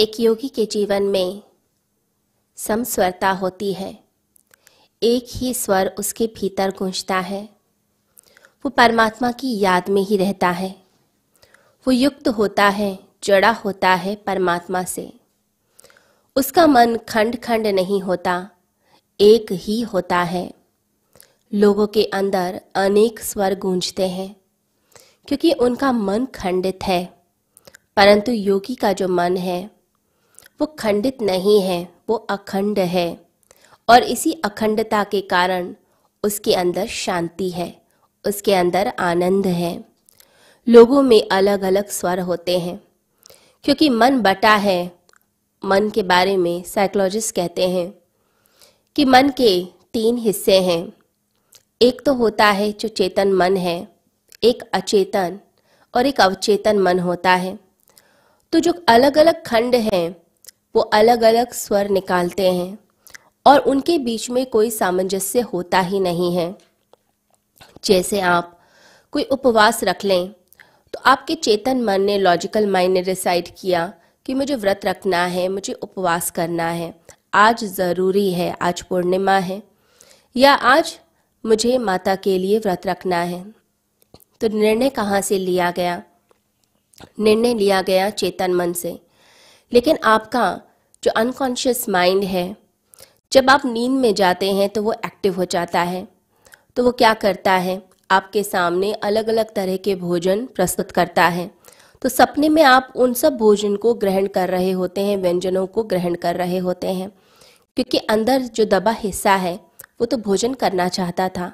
एक योगी के जीवन में समस्वरता होती है एक ही स्वर उसके भीतर गूंजता है वो परमात्मा की याद में ही रहता है वो युक्त होता है जड़ा होता है परमात्मा से उसका मन खंड खंड नहीं होता एक ही होता है लोगों के अंदर अनेक स्वर गूंजते हैं क्योंकि उनका मन खंडित है परंतु योगी का जो मन है वो खंडित नहीं है वो अखंड है और इसी अखंडता के कारण उसके अंदर शांति है उसके अंदर आनंद है लोगों में अलग अलग स्वर होते हैं क्योंकि मन बटा है मन के बारे में साइकोलॉजिस्ट कहते हैं कि मन के तीन हिस्से हैं एक तो होता है जो चेतन मन है एक अचेतन और एक अवचेतन मन होता है तो जो अलग अलग खंड हैं वो अलग अलग स्वर निकालते हैं और उनके बीच में कोई सामंजस्य होता ही नहीं है जैसे आप कोई उपवास रख लें तो आपके चेतन मन ने लॉजिकल माइंड ने डिसाइड किया कि मुझे व्रत रखना है मुझे उपवास करना है आज ज़रूरी है आज पूर्णिमा है या आज मुझे माता के लिए व्रत रखना है तो निर्णय कहाँ से लिया गया निर्णय लिया गया चेतन मन से लेकिन आपका जो अनकॉन्शियस माइंड है जब आप नींद में जाते हैं तो वो एक्टिव हो जाता है तो वो क्या करता है आपके सामने अलग अलग तरह के भोजन प्रस्तुत करता है तो सपने में आप उन सब भोजन को ग्रहण कर रहे होते हैं व्यंजनों को ग्रहण कर रहे होते हैं क्योंकि अंदर जो दबा हिस्सा है वो तो भोजन करना चाहता था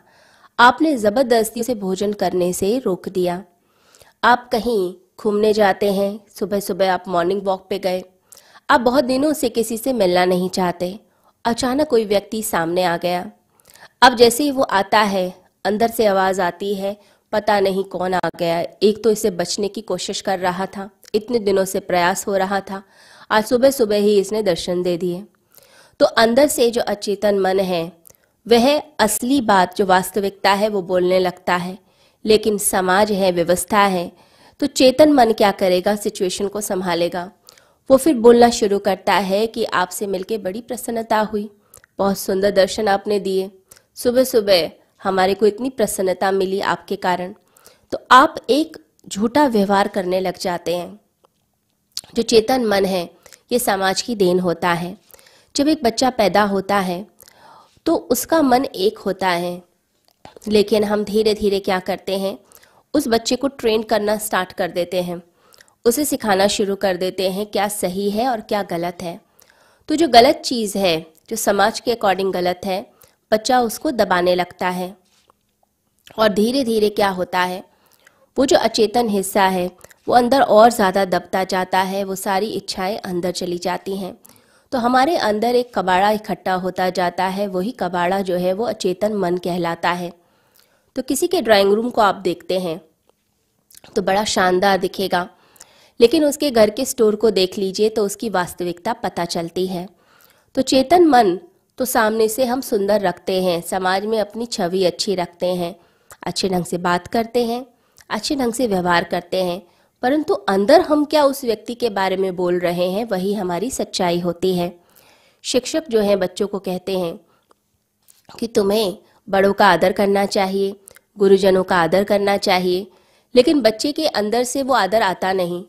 आपने ज़बरदस्ती से भोजन करने से रोक दिया आप कहीं घूमने जाते हैं सुबह सुबह आप मॉर्निंग वॉक पे गए आप बहुत दिनों से किसी से मिलना नहीं चाहते अचानक कोई व्यक्ति सामने आ गया अब जैसे ही वो आता है अंदर से आवाज़ आती है पता नहीं कौन आ गया एक तो इसे बचने की कोशिश कर रहा था इतने दिनों से प्रयास हो रहा था आज सुबह सुबह ही इसने दर्शन दे दिए तो अंदर से जो अचेतन मन है वह असली बात जो वास्तविकता है वो बोलने लगता है लेकिन समाज है व्यवस्था है तो चेतन मन क्या करेगा सिचुएशन को संभालेगा वो फिर बोलना शुरू करता है कि आपसे मिलकर बड़ी प्रसन्नता हुई बहुत सुंदर दर्शन आपने दिए सुबह सुबह हमारे को इतनी प्रसन्नता मिली आपके कारण तो आप एक झूठा व्यवहार करने लग जाते हैं जो चेतन मन है ये समाज की देन होता है जब एक बच्चा पैदा होता है तो उसका मन एक होता है लेकिन हम धीरे धीरे क्या करते हैं उस बच्चे को ट्रेन करना स्टार्ट कर देते हैं उसे सिखाना शुरू कर देते हैं क्या सही है और क्या गलत है तो जो गलत चीज़ है जो समाज के अकॉर्डिंग गलत है बच्चा उसको दबाने लगता है और धीरे धीरे क्या होता है वो जो अचेतन हिस्सा है वो अंदर और ज़्यादा दबता जाता है वो सारी इच्छाएं अंदर चली जाती हैं तो हमारे अंदर एक कबाड़ा इकट्ठा होता जाता है वही कबाड़ा जो है वो अचेतन मन कहलाता है तो किसी के ड्राइंग रूम को आप देखते हैं तो बड़ा शानदार दिखेगा लेकिन उसके घर के स्टोर को देख लीजिए तो उसकी वास्तविकता पता चलती है तो चेतन मन तो सामने से हम सुंदर रखते हैं समाज में अपनी छवि अच्छी रखते हैं अच्छे ढंग से बात करते हैं अच्छे ढंग से व्यवहार करते हैं परंतु अंदर हम क्या उस व्यक्ति के बारे में बोल रहे हैं वही हमारी सच्चाई होती है शिक्षक जो है बच्चों को कहते हैं कि तुम्हें बड़ों का आदर करना चाहिए गुरुजनों का आदर करना चाहिए लेकिन बच्चे के अंदर से वो आदर आता नहीं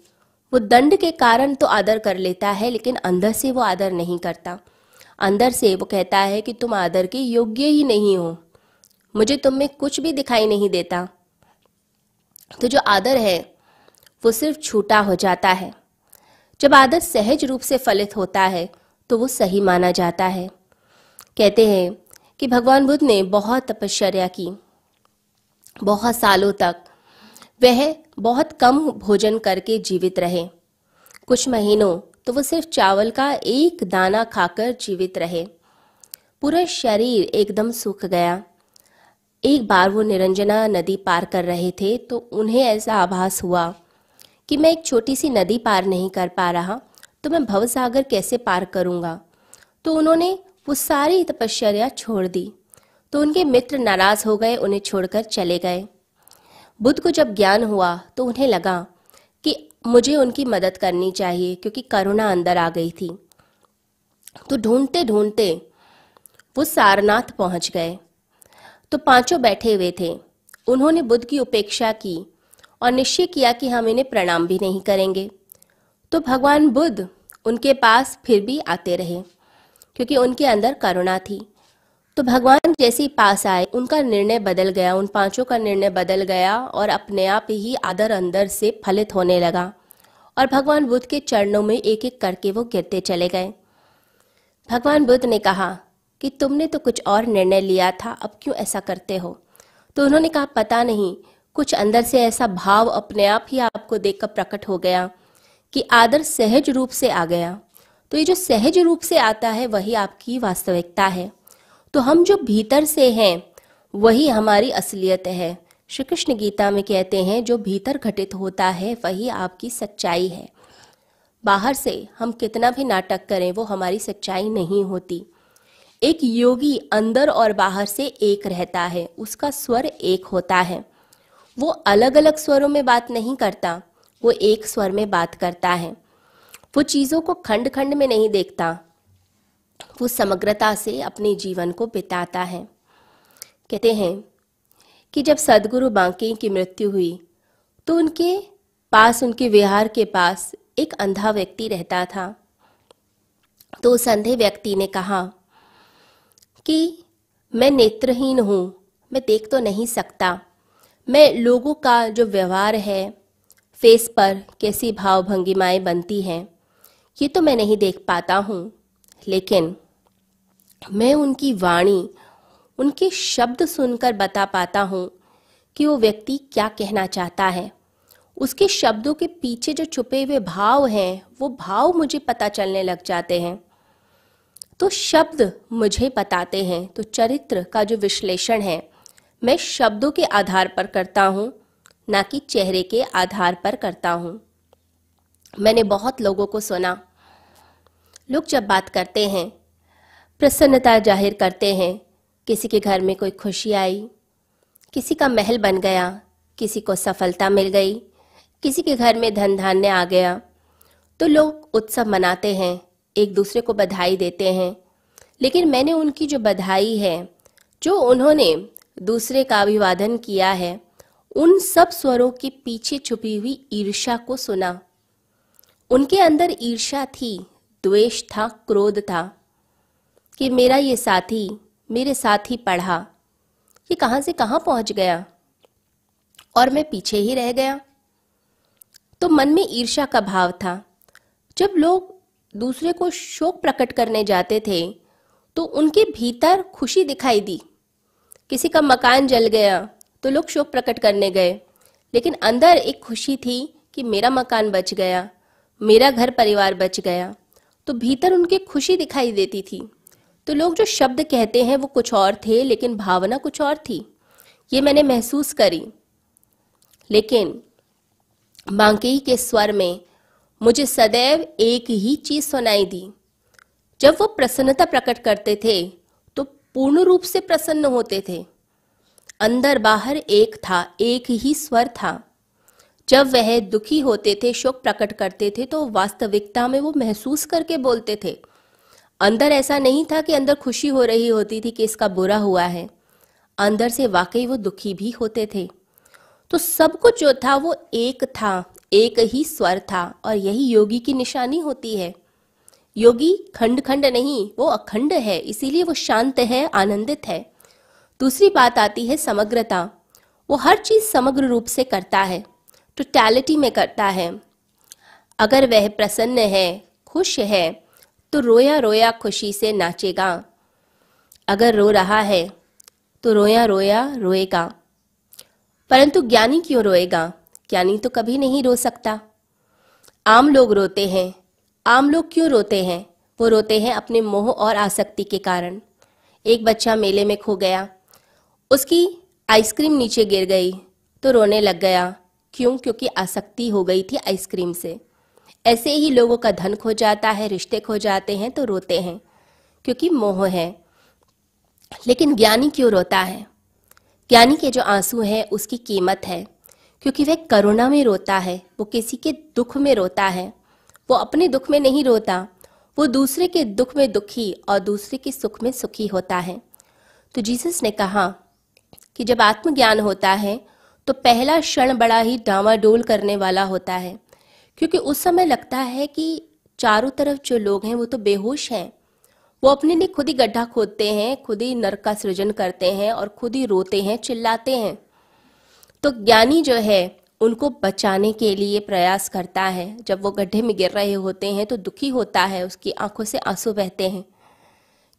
वो दंड के कारण तो आदर कर लेता है लेकिन अंदर से वो आदर नहीं करता अंदर से वो कहता है कि तुम आदर के योग्य ही नहीं हो मुझे तुम में कुछ भी दिखाई नहीं देता तो जो आदर है वो सिर्फ छूटा हो जाता है जब आदर सहज रूप से फलित होता है तो वो सही माना जाता है कहते हैं कि भगवान बुद्ध ने बहुत तपश्चर्या की बहुत सालों तक वह बहुत कम भोजन करके जीवित रहे कुछ महीनों तो वो सिर्फ चावल का एक दाना खाकर जीवित रहे पूरा शरीर एकदम सूख गया एक बार वो निरंजना नदी पार कर रहे थे तो उन्हें ऐसा आभास हुआ कि मैं एक छोटी सी नदी पार नहीं कर पा रहा तो मैं भवसागर कैसे पार करूँगा तो उन्होंने वो सारी तपश्चर्या छोड़ दी तो उनके मित्र नाराज हो गए उन्हें छोड़कर चले गए बुद्ध को जब ज्ञान हुआ तो उन्हें लगा कि मुझे उनकी मदद करनी चाहिए क्योंकि करुणा अंदर आ गई थी तो ढूंढते ढूंढते वो सारनाथ पहुंच गए तो पांचों बैठे हुए थे उन्होंने बुद्ध की उपेक्षा की और निश्चय किया कि हम इन्हें प्रणाम भी नहीं करेंगे तो भगवान बुद्ध उनके पास फिर भी आते रहे क्योंकि उनके अंदर करुणा थी तो भगवान जैसे ही पास आए उनका निर्णय बदल गया उन पांचों का निर्णय बदल गया और अपने आप ही आदर अंदर से फलित होने लगा और भगवान बुद्ध के चरणों में एक एक करके वो गिरते चले गए भगवान बुद्ध ने कहा कि तुमने तो कुछ और निर्णय लिया था अब क्यों ऐसा करते हो तो उन्होंने कहा पता नहीं कुछ अंदर से ऐसा भाव अपने आप ही आपको देखकर प्रकट हो गया कि आदर सहज रूप से आ गया तो ये जो सहज रूप से आता है वही आपकी वास्तविकता है तो हम जो भीतर से हैं वही हमारी असलियत है श्री कृष्ण गीता में कहते हैं जो भीतर घटित होता है वही आपकी सच्चाई है बाहर से हम कितना भी नाटक करें वो हमारी सच्चाई नहीं होती एक योगी अंदर और बाहर से एक रहता है उसका स्वर एक होता है वो अलग अलग स्वरों में बात नहीं करता वो एक स्वर में बात करता है वो चीज़ों को खंड खंड में नहीं देखता वो समग्रता से अपने जीवन को बिताता है कहते हैं कि जब सदगुरु बांके की मृत्यु हुई तो उनके पास उनके विहार के पास एक अंधा व्यक्ति रहता था तो उस अंधे व्यक्ति ने कहा कि मैं नेत्रहीन हूँ मैं देख तो नहीं सकता मैं लोगों का जो व्यवहार है फेस पर कैसी भाव भंगिमाएँ बनती हैं ये तो मैं नहीं देख पाता हूँ लेकिन मैं उनकी वाणी उनके शब्द सुनकर बता पाता हूँ कि वो व्यक्ति क्या कहना चाहता है उसके शब्दों के पीछे जो छुपे हुए भाव हैं वो भाव मुझे पता चलने लग जाते हैं तो शब्द मुझे बताते हैं तो चरित्र का जो विश्लेषण है मैं शब्दों के आधार पर करता हूँ ना कि चेहरे के आधार पर करता हूँ मैंने बहुत लोगों को सुना लोग जब बात करते हैं प्रसन्नता जाहिर करते हैं किसी के घर में कोई खुशी आई किसी का महल बन गया किसी को सफलता मिल गई किसी के घर में धन धान्य आ गया तो लोग उत्सव मनाते हैं एक दूसरे को बधाई देते हैं लेकिन मैंने उनकी जो बधाई है जो उन्होंने दूसरे का अभिवादन किया है उन सब स्वरों के पीछे छुपी हुई ईर्ष्या को सुना उनके अंदर ईर्ष्या थी द्वेष था क्रोध था कि मेरा ये साथी मेरे साथ ही पढ़ा ये कहाँ से कहाँ पहुँच गया और मैं पीछे ही रह गया तो मन में ईर्ष्या का भाव था जब लोग दूसरे को शोक प्रकट करने जाते थे तो उनके भीतर खुशी दिखाई दी किसी का मकान जल गया तो लोग शोक प्रकट करने गए लेकिन अंदर एक खुशी थी कि मेरा मकान बच गया मेरा घर परिवार बच गया तो भीतर उनके खुशी दिखाई देती थी तो लोग जो शब्द कहते हैं वो कुछ और थे लेकिन भावना कुछ और थी ये मैंने महसूस करी लेकिन मांगेई के स्वर में मुझे सदैव एक ही चीज सुनाई दी जब वो प्रसन्नता प्रकट करते थे तो पूर्ण रूप से प्रसन्न होते थे अंदर बाहर एक था एक ही स्वर था जब वह दुखी होते थे शोक प्रकट करते थे तो वास्तविकता में वो महसूस करके बोलते थे अंदर ऐसा नहीं था कि अंदर खुशी हो रही होती थी कि इसका बुरा हुआ है अंदर से वाकई वो दुखी भी होते थे तो सब कुछ जो था वो एक था एक ही स्वर था और यही योगी की निशानी होती है योगी खंड खंड नहीं वो अखंड है इसीलिए वो शांत है आनंदित है दूसरी बात आती है समग्रता वो हर चीज समग्र रूप से करता है टोटैलिटी में करता है अगर वह प्रसन्न है खुश है तो रोया रोया खुशी से नाचेगा अगर रो रहा है तो रोया रोया रोएगा परंतु ज्ञानी क्यों रोएगा ज्ञानी तो कभी नहीं रो सकता आम लोग रोते हैं आम लोग क्यों रोते हैं वो रोते हैं अपने मोह और आसक्ति के कारण एक बच्चा मेले में खो गया उसकी आइसक्रीम नीचे गिर गई तो रोने लग गया क्यों क्योंकि आसक्ति हो गई थी आइसक्रीम से ऐसे ही लोगों का धन खो जाता है रिश्ते खो जाते हैं तो रोते हैं क्योंकि मोह है लेकिन ज्ञानी क्यों रोता है ज्ञानी के जो आंसू हैं उसकी कीमत है क्योंकि वह करुणा में रोता है वो किसी के दुख में रोता है वो अपने दुख में नहीं रोता वो दूसरे के दुख में दुखी और दूसरे के सुख में सुखी होता है तो जीसस ने कहा कि जब आत्मज्ञान होता है तो पहला क्षण बड़ा ही डावाडोल करने वाला होता है क्योंकि उस समय लगता है कि चारों तरफ जो लोग हैं वो तो बेहोश हैं वो अपने लिए खुद ही गड्ढा खोदते हैं खुद ही नरक का सृजन करते हैं और खुद ही रोते हैं चिल्लाते हैं तो ज्ञानी जो है उनको बचाने के लिए प्रयास करता है जब वो गड्ढे में गिर रहे होते हैं तो दुखी होता है उसकी आंखों से आंसू बहते हैं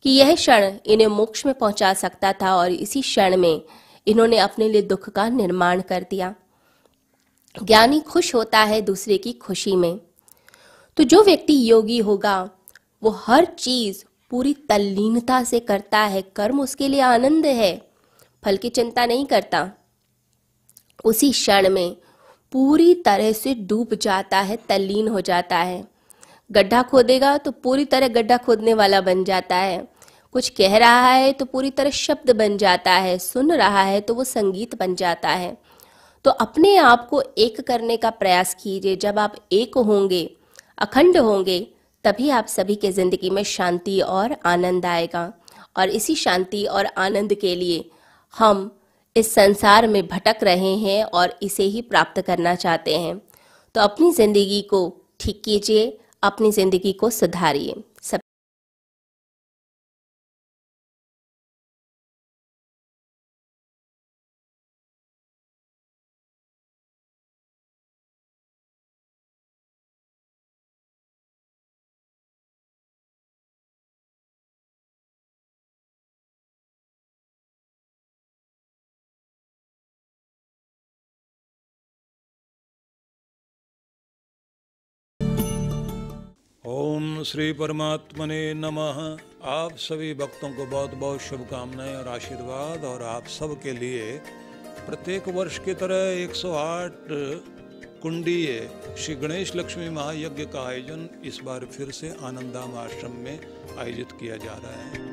कि यह क्षण इन्हें मोक्ष में पहुंचा सकता था और इसी क्षण में इन्होंने अपने लिए दुख का निर्माण कर दिया ज्ञानी खुश होता है दूसरे की खुशी में तो जो व्यक्ति योगी होगा वो हर चीज पूरी तल्लीनता से करता है कर्म उसके लिए आनंद है फल की चिंता नहीं करता उसी क्षण में पूरी तरह से डूब जाता है तल्लीन हो जाता है गड्ढा खोदेगा तो पूरी तरह गड्ढा खोदने वाला बन जाता है कुछ कह रहा है तो पूरी तरह शब्द बन जाता है सुन रहा है तो वो संगीत बन जाता है तो अपने आप को एक करने का प्रयास कीजिए जब आप एक होंगे अखंड होंगे तभी आप सभी के ज़िंदगी में शांति और आनंद आएगा और इसी शांति और आनंद के लिए हम इस संसार में भटक रहे हैं और इसे ही प्राप्त करना चाहते हैं तो अपनी ज़िंदगी को ठीक कीजिए अपनी ज़िंदगी को सुधारिए ओम श्री परमात्मने नमः आप सभी भक्तों को बहुत बहुत शुभकामनाएं और आशीर्वाद और आप सब के लिए प्रत्येक वर्ष की तरह 108 कुंडीय श्री गणेश लक्ष्मी महायज्ञ का आयोजन इस बार फिर से आनंदाम आश्रम में आयोजित किया जा रहा है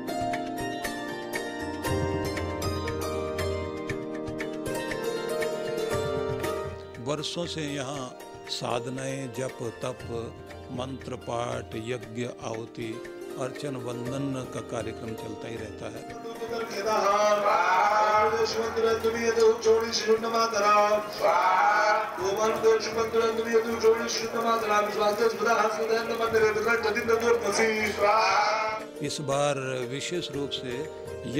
वर्षों से यहाँ साधनाएं जप तप मंत्र पाठ यज्ञ आहुति अर्चन वंदन का कार्यक्रम चलता ही रहता है इस बार विशेष रूप से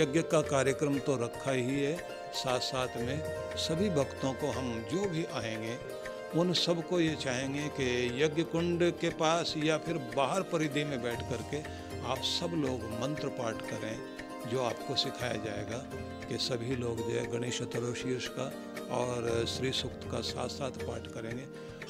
यज्ञ का कार्यक्रम तो रखा ही है साथ साथ में सभी भक्तों को हम जो भी आएंगे उन सबको ये चाहेंगे कि यज्ञ कुंड के पास या फिर बाहर परिधि में बैठ करके आप सब लोग मंत्र पाठ करें जो आपको सिखाया जाएगा कि सभी लोग जो है गणेश चतुर्शीर्ष का और श्री सूक्त का साथ साथ पाठ करेंगे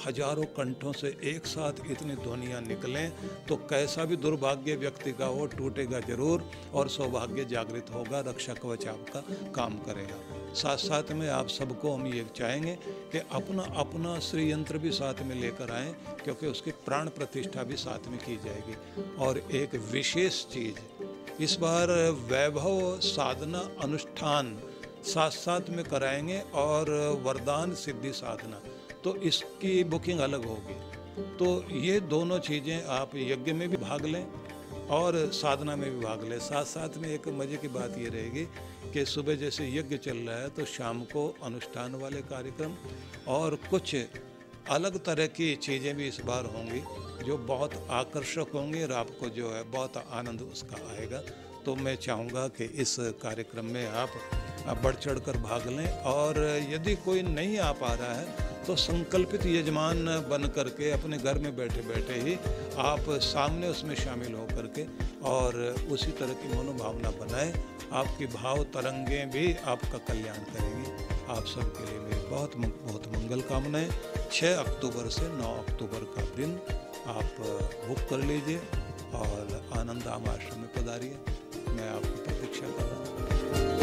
हजारों कंठों से एक साथ इतनी ध्वनियाँ निकलें तो कैसा भी दुर्भाग्य व्यक्ति का हो टूटेगा जरूर और सौभाग्य जागृत होगा रक्षा कवच आपका काम करेगा साथ साथ में आप सबको हम ये चाहेंगे कि अपना अपना श्री यंत्र भी साथ में लेकर आएं क्योंकि उसकी प्राण प्रतिष्ठा भी साथ में की जाएगी और एक विशेष चीज़ इस बार वैभव साधना अनुष्ठान साथ साथ में कराएंगे और वरदान सिद्धि साधना तो इसकी बुकिंग अलग होगी तो ये दोनों चीज़ें आप यज्ञ में भी भाग लें और साधना में भी भाग लें साथ साथ में एक मज़े की बात ये रहेगी कि सुबह जैसे यज्ञ चल रहा है तो शाम को अनुष्ठान वाले कार्यक्रम और कुछ अलग तरह की चीज़ें भी इस बार होंगी जो बहुत आकर्षक होंगी और आपको जो है बहुत आनंद उसका आएगा तो मैं चाहूँगा कि इस कार्यक्रम में आप बढ़ चढ़ कर भाग लें और यदि कोई नहीं आ पा रहा है तो संकल्पित यजमान बन करके अपने घर में बैठे बैठे ही आप सामने उसमें शामिल हो करके और उसी तरह की मनोभावना बनाए आपकी भाव तरंगें भी आपका कल्याण करेंगी आप सबके लिए मेरी बहुत बहुत मंगल कामनाएं छः अक्टूबर से नौ अक्टूबर का दिन आप बुक कर लीजिए और आनंद आम आश्रम में पधारिए मैं आपकी प्रतीक्षा कर रहा हूँ